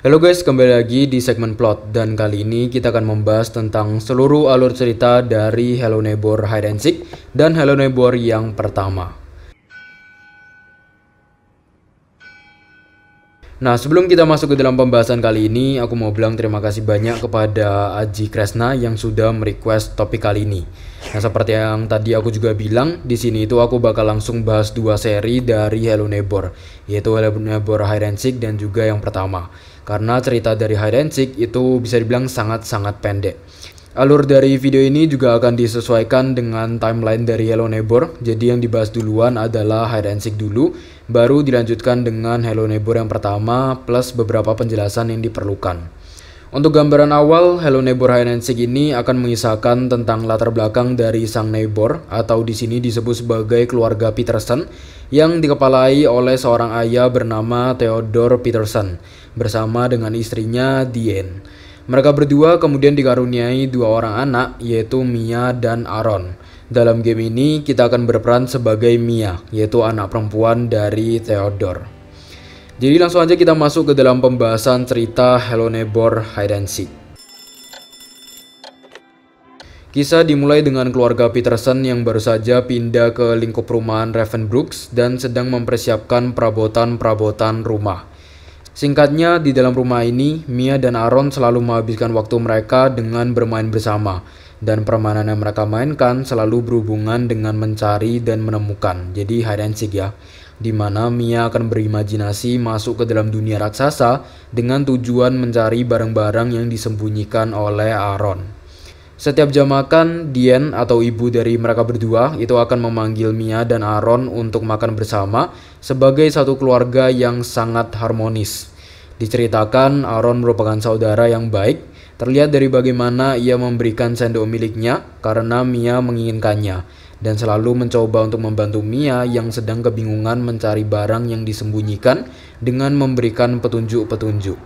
Halo guys, kembali lagi di segmen plot dan kali ini kita akan membahas tentang seluruh alur cerita dari Hello Neighbor Hide and Seek dan Hello Neighbor yang pertama. Nah, sebelum kita masuk ke dalam pembahasan kali ini, aku mau bilang terima kasih banyak kepada Aji Kresna yang sudah merequest topik kali ini. Nah, seperti yang tadi aku juga bilang, di sini itu aku bakal langsung bahas dua seri dari Hello Neighbor, yaitu Hello Neighbor Hide and Seek dan juga yang pertama. Karena cerita dari Hide and Seek itu bisa dibilang sangat-sangat pendek. Alur dari video ini juga akan disesuaikan dengan timeline dari Hello Neighbor. Jadi yang dibahas duluan adalah Hide and Seek dulu, baru dilanjutkan dengan Hello Neighbor yang pertama plus beberapa penjelasan yang diperlukan. Untuk gambaran awal, Hello Neighbor Hide and Seek ini akan mengisahkan tentang latar belakang dari sang neighbor atau di sini disebut sebagai keluarga Peterson yang dikepalai oleh seorang ayah bernama Theodore Peterson bersama dengan istrinya Dien. Mereka berdua kemudian dikaruniai dua orang anak yaitu Mia dan Aaron. Dalam game ini kita akan berperan sebagai Mia yaitu anak perempuan dari Theodore. Jadi langsung aja kita masuk ke dalam pembahasan cerita Hello Neighbor Hide and Seek. Kisah dimulai dengan keluarga Peterson yang baru saja pindah ke lingkup perumahan Ravenbrooks dan sedang mempersiapkan perabotan-perabotan rumah. Singkatnya, di dalam rumah ini, Mia dan Aaron selalu menghabiskan waktu mereka dengan bermain bersama. Dan permainan yang mereka mainkan selalu berhubungan dengan mencari dan menemukan. Jadi hide and seek ya. Di mana Mia akan berimajinasi masuk ke dalam dunia raksasa dengan tujuan mencari barang-barang yang disembunyikan oleh Aaron. Setiap jam makan, Dian atau ibu dari mereka berdua itu akan memanggil Mia dan Aaron untuk makan bersama sebagai satu keluarga yang sangat harmonis. Diceritakan Aaron merupakan saudara yang baik, terlihat dari bagaimana ia memberikan sendok miliknya karena Mia menginginkannya dan selalu mencoba untuk membantu Mia yang sedang kebingungan mencari barang yang disembunyikan dengan memberikan petunjuk-petunjuk.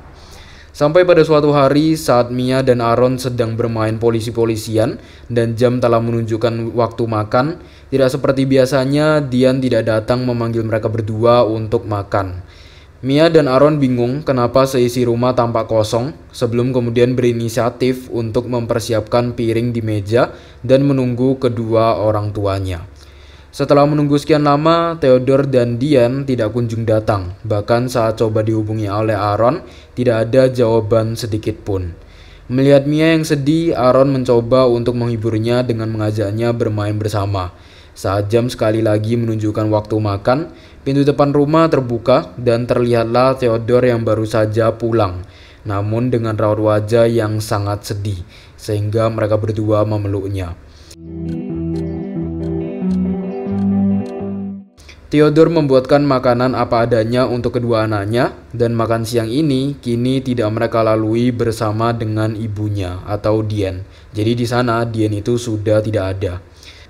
Sampai pada suatu hari saat Mia dan Aaron sedang bermain polisi-polisian dan jam telah menunjukkan waktu makan, tidak seperti biasanya Dian tidak datang memanggil mereka berdua untuk makan. Mia dan Aaron bingung kenapa seisi rumah tampak kosong sebelum kemudian berinisiatif untuk mempersiapkan piring di meja dan menunggu kedua orang tuanya. Setelah menunggu sekian lama, Theodore dan Dian tidak kunjung datang. Bahkan saat coba dihubungi oleh Aaron, tidak ada jawaban sedikit pun. Melihat Mia yang sedih, Aaron mencoba untuk menghiburnya dengan mengajaknya bermain bersama. Saat jam sekali lagi menunjukkan waktu makan, Pintu depan rumah terbuka dan terlihatlah Theodore yang baru saja pulang, namun dengan raut wajah yang sangat sedih, sehingga mereka berdua memeluknya. Theodore membuatkan makanan apa adanya untuk kedua anaknya, dan makan siang ini kini tidak mereka lalui bersama dengan ibunya atau Dian. Jadi di sana Dian itu sudah tidak ada.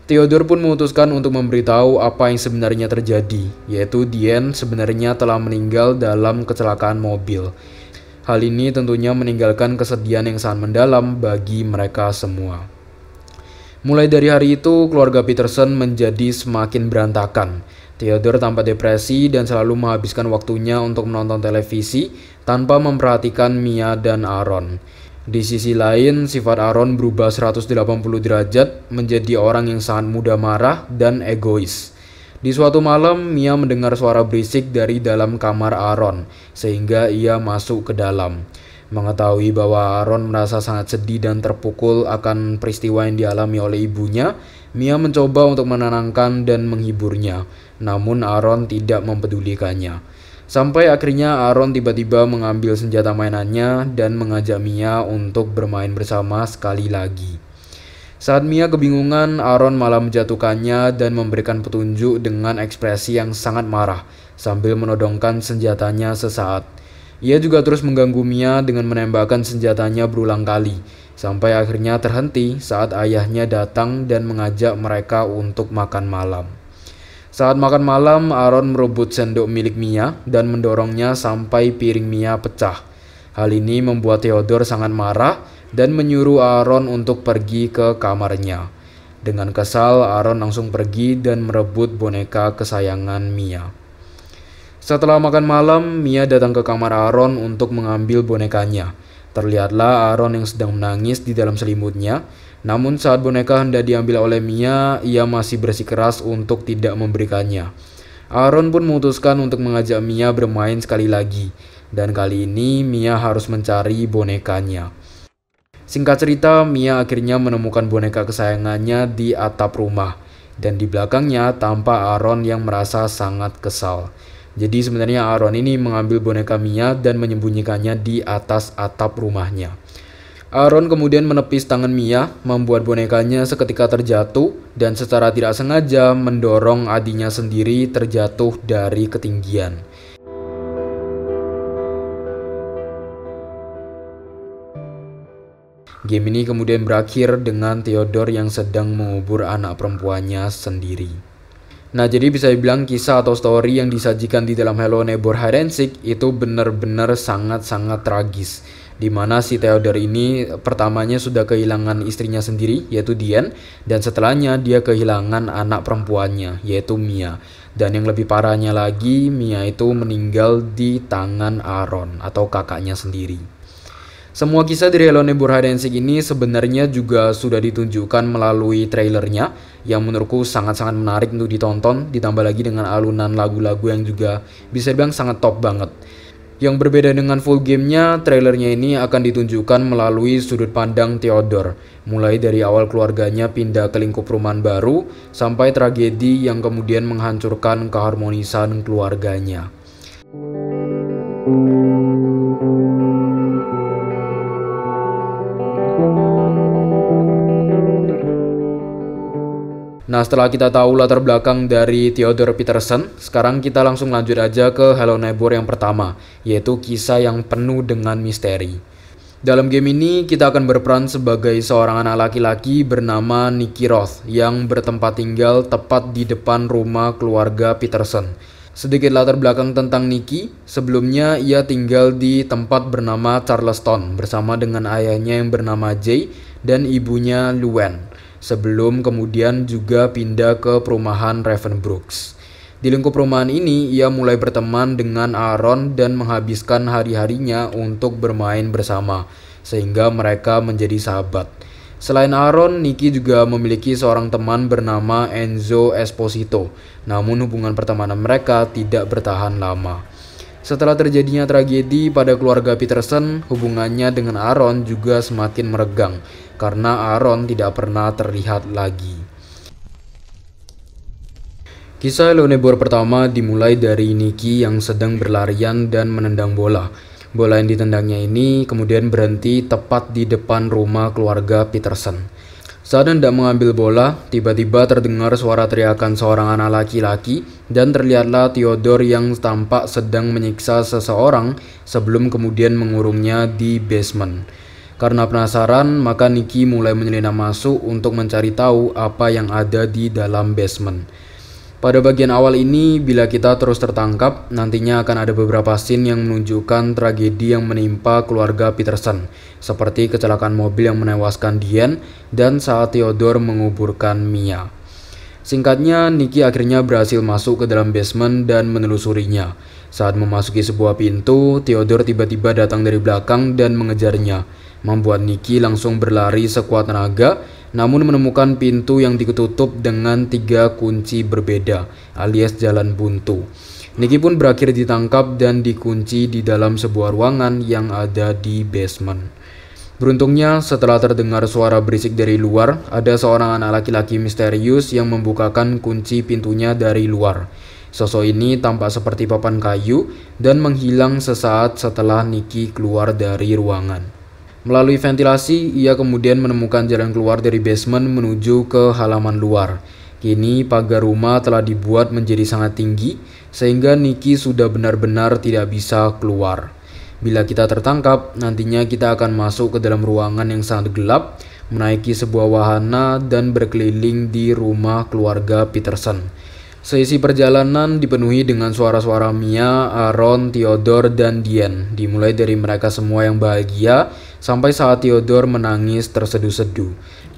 Theodore pun memutuskan untuk memberitahu apa yang sebenarnya terjadi, yaitu Diane sebenarnya telah meninggal dalam kecelakaan mobil. Hal ini tentunya meninggalkan kesedihan yang sangat mendalam bagi mereka semua. Mulai dari hari itu, keluarga Peterson menjadi semakin berantakan. Theodore tampak depresi dan selalu menghabiskan waktunya untuk menonton televisi tanpa memperhatikan Mia dan Aaron. Di sisi lain, sifat Aaron berubah 180 derajat menjadi orang yang sangat mudah marah dan egois. Di suatu malam, Mia mendengar suara berisik dari dalam kamar Aaron, sehingga ia masuk ke dalam. Mengetahui bahwa Aaron merasa sangat sedih dan terpukul akan peristiwa yang dialami oleh ibunya, Mia mencoba untuk menenangkan dan menghiburnya, namun Aaron tidak mempedulikannya. Sampai akhirnya Aaron tiba-tiba mengambil senjata mainannya dan mengajak Mia untuk bermain bersama sekali lagi. Saat Mia kebingungan, Aaron malah menjatuhkannya dan memberikan petunjuk dengan ekspresi yang sangat marah sambil menodongkan senjatanya sesaat. Ia juga terus mengganggu Mia dengan menembakkan senjatanya berulang kali, sampai akhirnya terhenti saat ayahnya datang dan mengajak mereka untuk makan malam. Saat makan malam, Aaron merebut sendok milik Mia dan mendorongnya sampai piring Mia pecah. Hal ini membuat Theodore sangat marah dan menyuruh Aaron untuk pergi ke kamarnya. Dengan kesal, Aaron langsung pergi dan merebut boneka kesayangan Mia. Setelah makan malam, Mia datang ke kamar Aaron untuk mengambil bonekanya. Terlihatlah Aaron yang sedang menangis di dalam selimutnya namun saat boneka hendak diambil oleh Mia, ia masih bersikeras untuk tidak memberikannya. Aaron pun memutuskan untuk mengajak Mia bermain sekali lagi, dan kali ini Mia harus mencari bonekanya. Singkat cerita, Mia akhirnya menemukan boneka kesayangannya di atap rumah, dan di belakangnya tampak Aaron yang merasa sangat kesal. Jadi sebenarnya Aaron ini mengambil boneka Mia dan menyembunyikannya di atas atap rumahnya. Aaron kemudian menepis tangan Mia, membuat bonekanya seketika terjatuh dan secara tidak sengaja mendorong adinya sendiri terjatuh dari ketinggian. Game ini kemudian berakhir dengan Theodore yang sedang mengubur anak perempuannya sendiri. Nah, jadi bisa dibilang kisah atau story yang disajikan di dalam Hello Neighbor Hide and Seek itu benar-benar sangat-sangat tragis di mana si Theodore ini pertamanya sudah kehilangan istrinya sendiri yaitu Dian dan setelahnya dia kehilangan anak perempuannya yaitu Mia. Dan yang lebih parahnya lagi Mia itu meninggal di tangan Aaron atau kakaknya sendiri. Semua kisah dari Hello Neighbor Hide and Seek ini sebenarnya juga sudah ditunjukkan melalui trailernya yang menurutku sangat-sangat menarik untuk ditonton ditambah lagi dengan alunan lagu-lagu yang juga bisa dibilang sangat top banget. Yang berbeda dengan full gamenya, trailernya ini akan ditunjukkan melalui sudut pandang Theodore, mulai dari awal keluarganya pindah ke lingkup perumahan baru, sampai tragedi yang kemudian menghancurkan keharmonisan keluarganya. Thank you. Nah, setelah kita tahu latar belakang dari Theodore Peterson, sekarang kita langsung lanjut aja ke Hello Neighbor yang pertama, yaitu kisah yang penuh dengan misteri. Dalam game ini, kita akan berperan sebagai seorang anak laki-laki bernama Nicky Roth yang bertempat tinggal tepat di depan rumah keluarga Peterson. Sedikit latar belakang tentang Nicky, sebelumnya ia tinggal di tempat bernama Charleston bersama dengan ayahnya yang bernama Jay dan ibunya Luen sebelum kemudian juga pindah ke perumahan Raven Brooks. Di lingkup perumahan ini, ia mulai berteman dengan Aaron dan menghabiskan hari-harinya untuk bermain bersama, sehingga mereka menjadi sahabat. Selain Aaron, Nikki juga memiliki seorang teman bernama Enzo Esposito, namun hubungan pertemanan mereka tidak bertahan lama. Setelah terjadinya tragedi pada keluarga Peterson, hubungannya dengan Aaron juga semakin meregang karena Aaron tidak pernah terlihat lagi. Kisah Leonebor pertama dimulai dari Nicky yang sedang berlarian dan menendang bola. Bola yang ditendangnya ini kemudian berhenti tepat di depan rumah keluarga Peterson. Saat hendak mengambil bola, tiba-tiba terdengar suara teriakan seorang anak laki-laki dan terlihatlah Theodor yang tampak sedang menyiksa seseorang sebelum kemudian mengurungnya di basement. Karena penasaran, maka Niki mulai menyelinap masuk untuk mencari tahu apa yang ada di dalam basement. Pada bagian awal ini, bila kita terus tertangkap, nantinya akan ada beberapa scene yang menunjukkan tragedi yang menimpa keluarga Peterson, seperti kecelakaan mobil yang menewaskan Dian dan saat Theodore menguburkan Mia. Singkatnya, Nicky akhirnya berhasil masuk ke dalam basement dan menelusurinya. Saat memasuki sebuah pintu, Theodore tiba-tiba datang dari belakang dan mengejarnya, membuat Nicky langsung berlari sekuat tenaga namun menemukan pintu yang ditutup dengan tiga kunci berbeda alias jalan buntu. Niki pun berakhir ditangkap dan dikunci di dalam sebuah ruangan yang ada di basement. Beruntungnya, setelah terdengar suara berisik dari luar, ada seorang anak laki-laki misterius yang membukakan kunci pintunya dari luar. Sosok ini tampak seperti papan kayu dan menghilang sesaat setelah Niki keluar dari ruangan. Melalui ventilasi, ia kemudian menemukan jalan keluar dari basement menuju ke halaman luar. Kini pagar rumah telah dibuat menjadi sangat tinggi, sehingga Niki sudah benar-benar tidak bisa keluar. Bila kita tertangkap, nantinya kita akan masuk ke dalam ruangan yang sangat gelap, menaiki sebuah wahana, dan berkeliling di rumah keluarga Peterson. Seisi perjalanan dipenuhi dengan suara-suara Mia, Aaron, Theodore, dan Dian, dimulai dari mereka semua yang bahagia sampai saat Theodore menangis terseduh-seduh.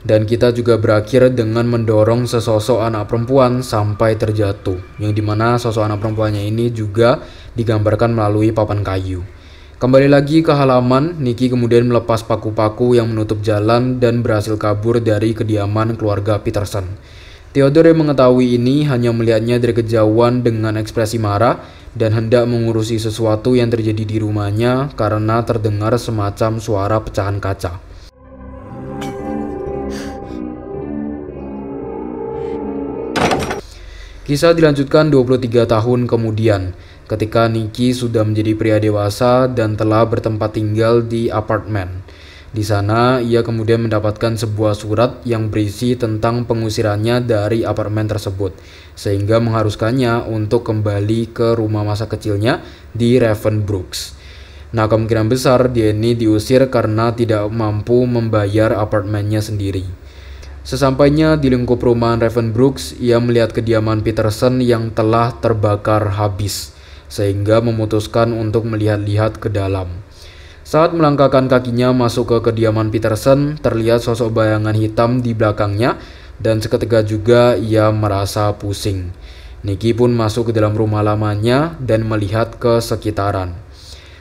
Dan kita juga berakhir dengan mendorong sesosok anak perempuan sampai terjatuh, yang dimana sosok anak perempuannya ini juga digambarkan melalui papan kayu. Kembali lagi ke halaman, Niki kemudian melepas paku-paku yang menutup jalan dan berhasil kabur dari kediaman keluarga Peterson. Theodore yang mengetahui ini hanya melihatnya dari kejauhan dengan ekspresi marah dan hendak mengurusi sesuatu yang terjadi di rumahnya karena terdengar semacam suara pecahan kaca. Kisah dilanjutkan 23 tahun kemudian, ketika Nicky sudah menjadi pria dewasa dan telah bertempat tinggal di apartemen. Di sana, ia kemudian mendapatkan sebuah surat yang berisi tentang pengusirannya dari apartemen tersebut, sehingga mengharuskannya untuk kembali ke rumah masa kecilnya di Raven Brooks. Nah, kemungkinan besar dia ini diusir karena tidak mampu membayar apartemennya sendiri. Sesampainya di lingkup perumahan Brooks, ia melihat kediaman Peterson yang telah terbakar habis, sehingga memutuskan untuk melihat-lihat ke dalam. Saat melangkahkan kakinya masuk ke kediaman Peterson, terlihat sosok bayangan hitam di belakangnya dan seketika juga ia merasa pusing. Nicky pun masuk ke dalam rumah lamanya dan melihat ke sekitaran.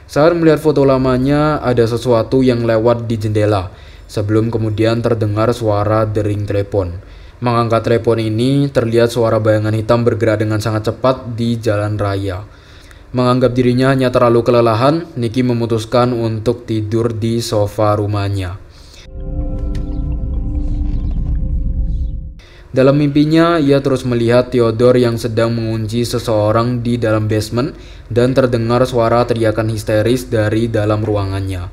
Saat melihat foto lamanya, ada sesuatu yang lewat di jendela sebelum kemudian terdengar suara dering telepon. Mengangkat telepon ini, terlihat suara bayangan hitam bergerak dengan sangat cepat di jalan raya. Menganggap dirinya hanya terlalu kelelahan, Niki memutuskan untuk tidur di sofa rumahnya. Dalam mimpinya, ia terus melihat Theodore yang sedang mengunci seseorang di dalam basement dan terdengar suara teriakan histeris dari dalam ruangannya.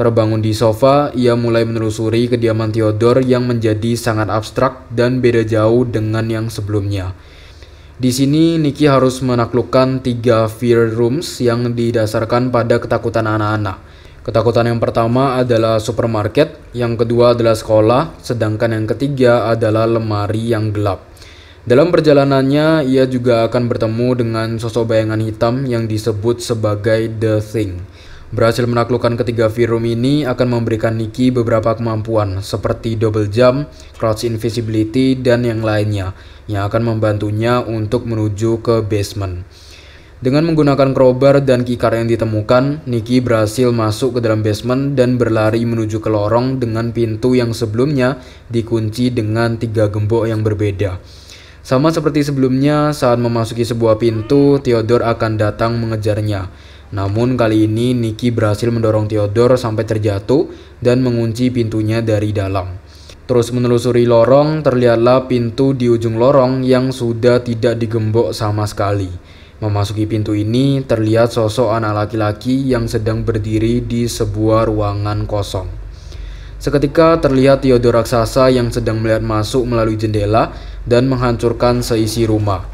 Terbangun di sofa, ia mulai menelusuri kediaman Theodore yang menjadi sangat abstrak dan beda jauh dengan yang sebelumnya. Di sini Niki harus menaklukkan tiga fear rooms yang didasarkan pada ketakutan anak-anak. Ketakutan yang pertama adalah supermarket, yang kedua adalah sekolah, sedangkan yang ketiga adalah lemari yang gelap. Dalam perjalanannya, ia juga akan bertemu dengan sosok bayangan hitam yang disebut sebagai The Thing. Berhasil menaklukkan ketiga Virum ini akan memberikan Niki beberapa kemampuan seperti double jump, crouch invisibility, dan yang lainnya yang akan membantunya untuk menuju ke basement. Dengan menggunakan crowbar dan kikar yang ditemukan, Niki berhasil masuk ke dalam basement dan berlari menuju ke lorong dengan pintu yang sebelumnya dikunci dengan tiga gembok yang berbeda. Sama seperti sebelumnya, saat memasuki sebuah pintu, Theodore akan datang mengejarnya. Namun kali ini Niki berhasil mendorong Theodore sampai terjatuh dan mengunci pintunya dari dalam. Terus menelusuri lorong, terlihatlah pintu di ujung lorong yang sudah tidak digembok sama sekali. Memasuki pintu ini, terlihat sosok anak laki-laki yang sedang berdiri di sebuah ruangan kosong. Seketika terlihat Theodore raksasa yang sedang melihat masuk melalui jendela dan menghancurkan seisi rumah.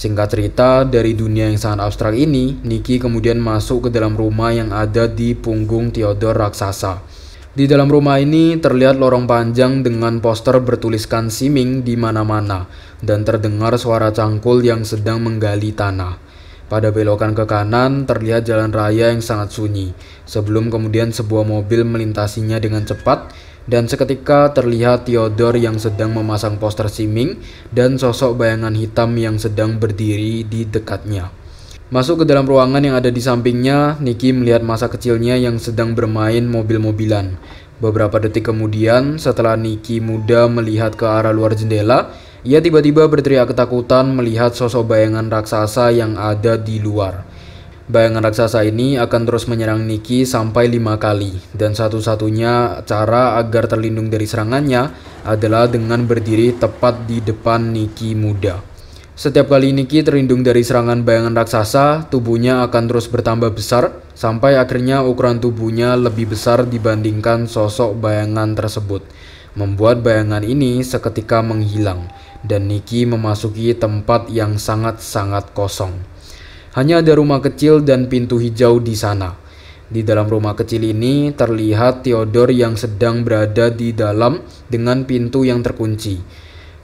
Singkat cerita, dari dunia yang sangat abstrak ini, Niki kemudian masuk ke dalam rumah yang ada di punggung Theodore raksasa. Di dalam rumah ini terlihat lorong panjang dengan poster bertuliskan Siming di mana-mana dan terdengar suara cangkul yang sedang menggali tanah. Pada belokan ke kanan terlihat jalan raya yang sangat sunyi, sebelum kemudian sebuah mobil melintasinya dengan cepat dan seketika terlihat Theodore yang sedang memasang poster siming dan sosok bayangan hitam yang sedang berdiri di dekatnya. Masuk ke dalam ruangan yang ada di sampingnya, Nicky melihat masa kecilnya yang sedang bermain mobil-mobilan. Beberapa detik kemudian, setelah Nicky muda melihat ke arah luar jendela, ia tiba-tiba berteriak ketakutan melihat sosok bayangan raksasa yang ada di luar. Bayangan raksasa ini akan terus menyerang Niki sampai lima kali, dan satu-satunya cara agar terlindung dari serangannya adalah dengan berdiri tepat di depan Niki muda. Setiap kali Niki terlindung dari serangan bayangan raksasa, tubuhnya akan terus bertambah besar, sampai akhirnya ukuran tubuhnya lebih besar dibandingkan sosok bayangan tersebut. Membuat bayangan ini seketika menghilang, dan Niki memasuki tempat yang sangat-sangat kosong. Hanya ada rumah kecil dan pintu hijau di sana. Di dalam rumah kecil ini terlihat Theodore yang sedang berada di dalam dengan pintu yang terkunci.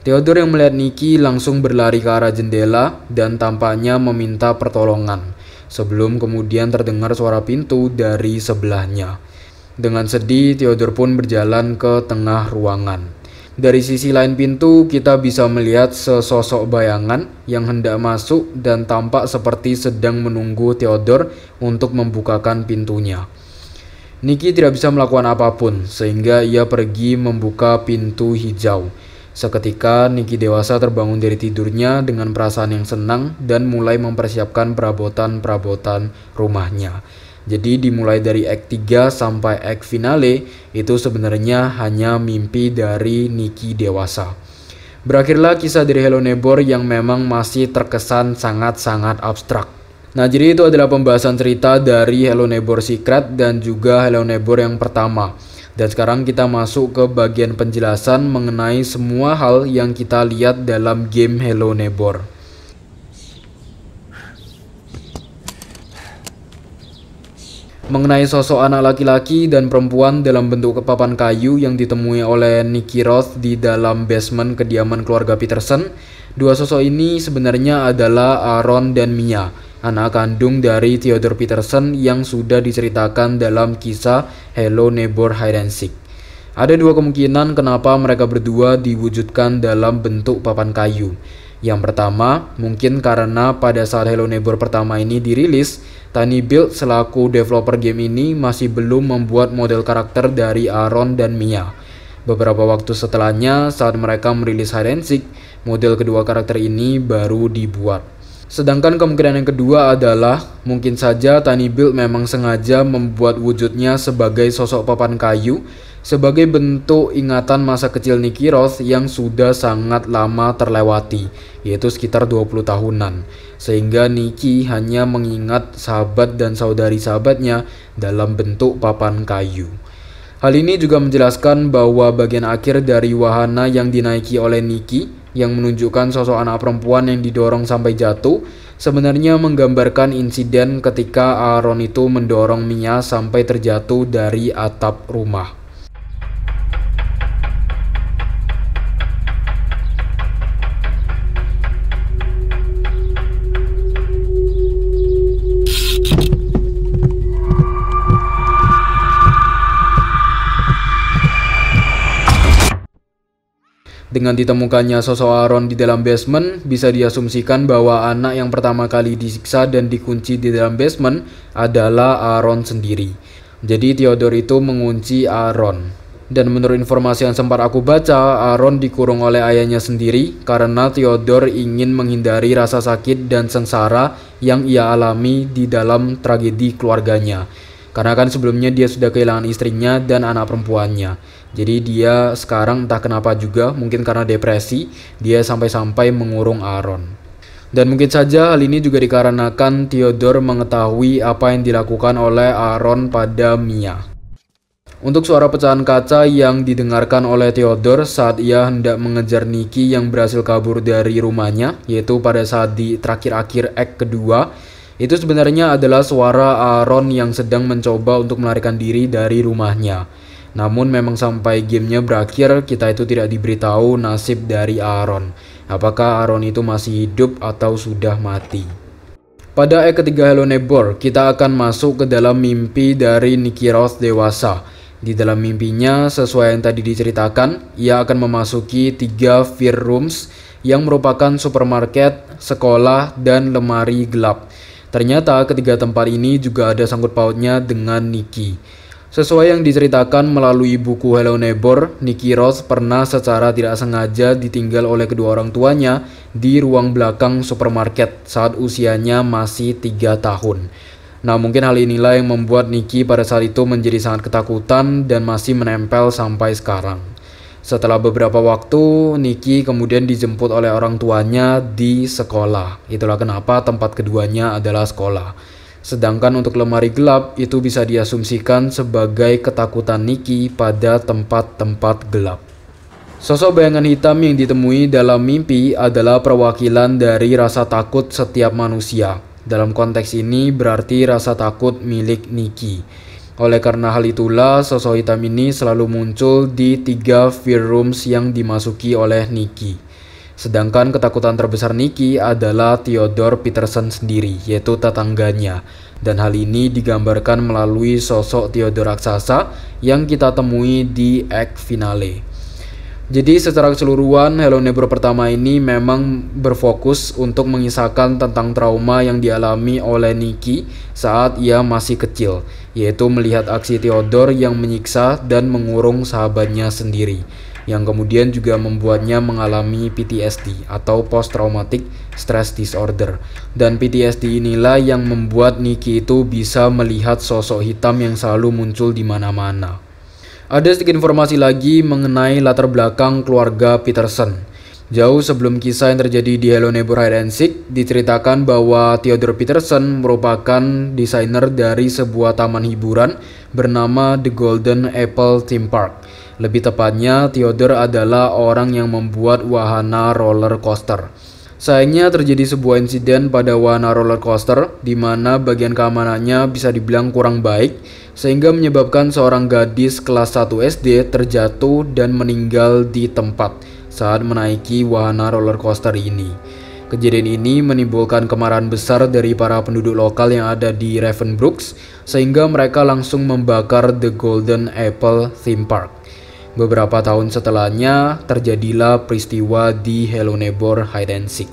Theodore yang melihat Niki langsung berlari ke arah jendela dan tampaknya meminta pertolongan sebelum kemudian terdengar suara pintu dari sebelahnya. Dengan sedih, Theodore pun berjalan ke tengah ruangan. Dari sisi lain pintu, kita bisa melihat sesosok bayangan yang hendak masuk dan tampak seperti sedang menunggu Theodore untuk membukakan pintunya. Niki tidak bisa melakukan apapun, sehingga ia pergi membuka pintu hijau. Seketika, Niki dewasa terbangun dari tidurnya dengan perasaan yang senang dan mulai mempersiapkan perabotan-perabotan rumahnya. Jadi dimulai dari act 3 sampai act finale itu sebenarnya hanya mimpi dari Niki dewasa. Berakhirlah kisah dari Hello Neighbor yang memang masih terkesan sangat-sangat abstrak. Nah jadi itu adalah pembahasan cerita dari Hello Neighbor Secret dan juga Hello Neighbor yang pertama. Dan sekarang kita masuk ke bagian penjelasan mengenai semua hal yang kita lihat dalam game Hello Neighbor. mengenai sosok anak laki-laki dan perempuan dalam bentuk papan kayu yang ditemui oleh Nicky Roth di dalam basement kediaman keluarga Peterson. Dua sosok ini sebenarnya adalah Aaron dan Mia, anak kandung dari Theodore Peterson yang sudah diceritakan dalam kisah Hello Neighbor Hide and Seek. Ada dua kemungkinan kenapa mereka berdua diwujudkan dalam bentuk papan kayu. Yang pertama, mungkin karena pada saat Hello Neighbor pertama ini dirilis, Tiny Build selaku developer game ini masih belum membuat model karakter dari Aaron dan Mia. Beberapa waktu setelahnya, saat mereka merilis Hide and Seek, model kedua karakter ini baru dibuat. Sedangkan kemungkinan yang kedua adalah, mungkin saja Tiny Build memang sengaja membuat wujudnya sebagai sosok papan kayu, sebagai bentuk ingatan masa kecil Nicky Ross yang sudah sangat lama terlewati, yaitu sekitar 20 tahunan. Sehingga Nicky hanya mengingat sahabat dan saudari sahabatnya dalam bentuk papan kayu. Hal ini juga menjelaskan bahwa bagian akhir dari wahana yang dinaiki oleh Nicky yang menunjukkan sosok anak perempuan yang didorong sampai jatuh sebenarnya menggambarkan insiden ketika Aaron itu mendorong Mia sampai terjatuh dari atap rumah. Dengan ditemukannya sosok Aaron di dalam basement, bisa diasumsikan bahwa anak yang pertama kali disiksa dan dikunci di dalam basement adalah Aaron sendiri. Jadi Theodore itu mengunci Aaron. Dan menurut informasi yang sempat aku baca, Aaron dikurung oleh ayahnya sendiri karena Theodore ingin menghindari rasa sakit dan sengsara yang ia alami di dalam tragedi keluarganya. Karena kan sebelumnya dia sudah kehilangan istrinya dan anak perempuannya. Jadi dia sekarang entah kenapa juga, mungkin karena depresi, dia sampai-sampai mengurung Aaron. Dan mungkin saja hal ini juga dikarenakan Theodore mengetahui apa yang dilakukan oleh Aaron pada Mia. Untuk suara pecahan kaca yang didengarkan oleh Theodore saat ia hendak mengejar Nicky yang berhasil kabur dari rumahnya, yaitu pada saat di terakhir-akhir act kedua, itu sebenarnya adalah suara Aaron yang sedang mencoba untuk melarikan diri dari rumahnya. Namun memang sampai gamenya berakhir kita itu tidak diberitahu nasib dari Aaron. Apakah Aaron itu masih hidup atau sudah mati? Pada E ketiga Hello Neighbor, kita akan masuk ke dalam mimpi dari Roth dewasa. Di dalam mimpinya, sesuai yang tadi diceritakan, ia akan memasuki tiga fear rooms yang merupakan supermarket, sekolah, dan lemari gelap. Ternyata ketiga tempat ini juga ada sangkut pautnya dengan Nicky. Sesuai yang diceritakan melalui buku Hello Neighbor, Nicky Ross pernah secara tidak sengaja ditinggal oleh kedua orang tuanya di ruang belakang supermarket saat usianya masih tiga tahun. Nah mungkin hal inilah yang membuat Nicky pada saat itu menjadi sangat ketakutan dan masih menempel sampai sekarang. Setelah beberapa waktu, Niki kemudian dijemput oleh orang tuanya di sekolah. Itulah kenapa tempat keduanya adalah sekolah. Sedangkan untuk lemari gelap itu bisa diasumsikan sebagai ketakutan Niki pada tempat-tempat gelap. Sosok bayangan hitam yang ditemui dalam mimpi adalah perwakilan dari rasa takut setiap manusia. Dalam konteks ini berarti rasa takut milik Niki. Oleh karena hal itulah, sosok hitam ini selalu muncul di tiga fear rooms yang dimasuki oleh Nikki. Sedangkan ketakutan terbesar Nikki adalah Theodore Peterson sendiri, yaitu tetangganya. Dan hal ini digambarkan melalui sosok Theodore Raksasa yang kita temui di act finale. Jadi secara keseluruhan Hello Neighbor pertama ini memang berfokus untuk mengisahkan tentang trauma yang dialami oleh Nikki saat ia masih kecil, yaitu melihat aksi Theodore yang menyiksa dan mengurung sahabatnya sendiri, yang kemudian juga membuatnya mengalami PTSD atau Post Traumatic Stress Disorder. Dan PTSD inilah yang membuat Nikki itu bisa melihat sosok hitam yang selalu muncul di mana-mana. Ada sedikit informasi lagi mengenai latar belakang keluarga Peterson. Jauh sebelum kisah yang terjadi di Hello Neighbor Hide and Seek, diceritakan bahwa Theodore Peterson merupakan desainer dari sebuah taman hiburan bernama The Golden Apple Theme Park. Lebih tepatnya, Theodore adalah orang yang membuat wahana roller coaster. Sayangnya terjadi sebuah insiden pada wahana roller coaster di mana bagian keamanannya bisa dibilang kurang baik sehingga menyebabkan seorang gadis kelas 1 SD terjatuh dan meninggal di tempat saat menaiki wahana roller coaster ini. Kejadian ini menimbulkan kemarahan besar dari para penduduk lokal yang ada di Ravenbrooks sehingga mereka langsung membakar The Golden Apple Theme Park. Beberapa tahun setelahnya, terjadilah peristiwa di Hello Neighbor Hide and Seek.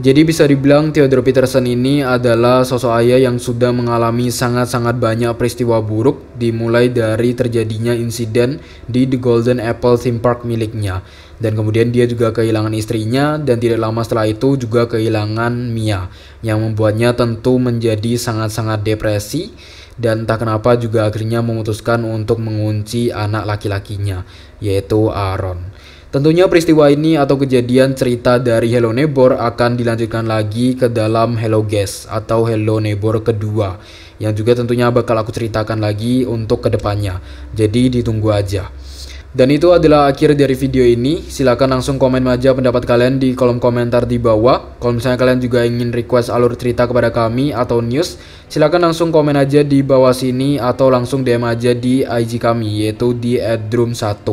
Jadi bisa dibilang Theodore Peterson ini adalah sosok ayah yang sudah mengalami sangat-sangat banyak peristiwa buruk dimulai dari terjadinya insiden di The Golden Apple Theme Park miliknya dan kemudian dia juga kehilangan istrinya dan tidak lama setelah itu juga kehilangan Mia yang membuatnya tentu menjadi sangat-sangat depresi dan tak kenapa juga akhirnya memutuskan untuk mengunci anak laki-lakinya, yaitu Aaron. Tentunya peristiwa ini atau kejadian cerita dari Hello Neighbor akan dilanjutkan lagi ke dalam Hello Guest atau Hello Neighbor kedua yang juga tentunya bakal aku ceritakan lagi untuk kedepannya. Jadi ditunggu aja. Dan itu adalah akhir dari video ini. Silahkan langsung komen aja pendapat kalian di kolom komentar di bawah. Kalau misalnya kalian juga ingin request alur cerita kepada kami atau news, silahkan langsung komen aja di bawah sini atau langsung DM aja di IG kami, yaitu di adroom 1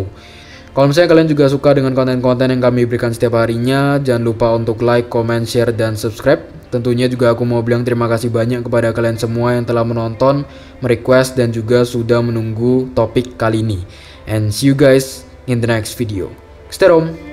Kalau misalnya kalian juga suka dengan konten-konten yang kami berikan setiap harinya, jangan lupa untuk like, comment, share, dan subscribe. Tentunya juga aku mau bilang terima kasih banyak kepada kalian semua yang telah menonton, merequest, dan juga sudah menunggu topik kali ini and see you guys in the next video. Stay home.